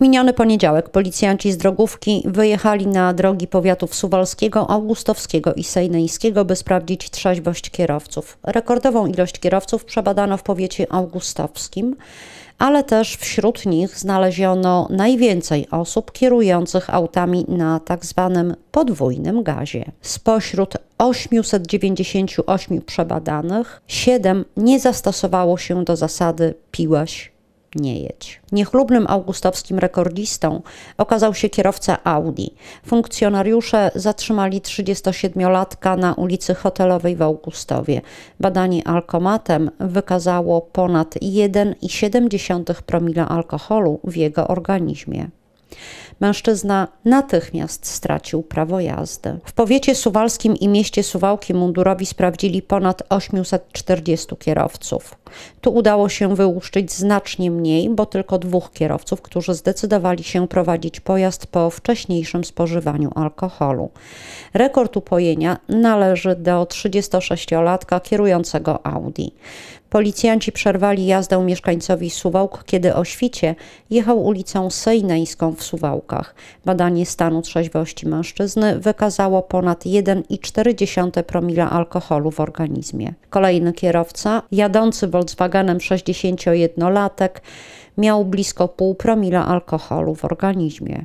miniony poniedziałek policjanci z drogówki wyjechali na drogi powiatów suwalskiego, augustowskiego i sejneńskiego, by sprawdzić trzeźwość kierowców. Rekordową ilość kierowców przebadano w powiecie augustowskim, ale też wśród nich znaleziono najwięcej osób kierujących autami na tzw. Tak podwójnym gazie. Spośród 898 przebadanych, 7 nie zastosowało się do zasady piłeś nie jedź. Niechlubnym augustowskim rekordistą okazał się kierowca Audi. Funkcjonariusze zatrzymali 37-latka na ulicy Hotelowej w Augustowie. Badanie alkomatem wykazało ponad 1,7 promila alkoholu w jego organizmie. Mężczyzna natychmiast stracił prawo jazdy. W powiecie suwalskim i mieście Suwałki mundurowi sprawdzili ponad 840 kierowców. Tu udało się wyłuszczyć znacznie mniej, bo tylko dwóch kierowców, którzy zdecydowali się prowadzić pojazd po wcześniejszym spożywaniu alkoholu. Rekord upojenia należy do 36-latka kierującego Audi. Policjanci przerwali jazdę mieszkańcowi Suwałk, kiedy o świcie jechał ulicą Sejneńską w Suwałkach. Badanie stanu trzeźwości mężczyzny wykazało ponad 1,4 promila alkoholu w organizmie. Kolejny kierowca, jadący Volkswagenem 61-latek, miał blisko pół promila alkoholu w organizmie.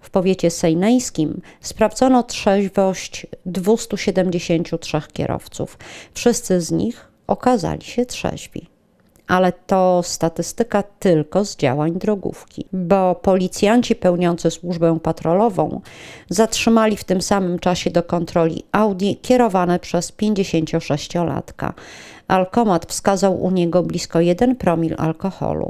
W powiecie sejneńskim sprawdzono trzeźwość 273 kierowców. Wszyscy z nich okazali się trzeźwi. Ale to statystyka tylko z działań drogówki, bo policjanci pełniący służbę patrolową zatrzymali w tym samym czasie do kontroli Audi kierowane przez 56-latka. Alkomat wskazał u niego blisko 1 promil alkoholu.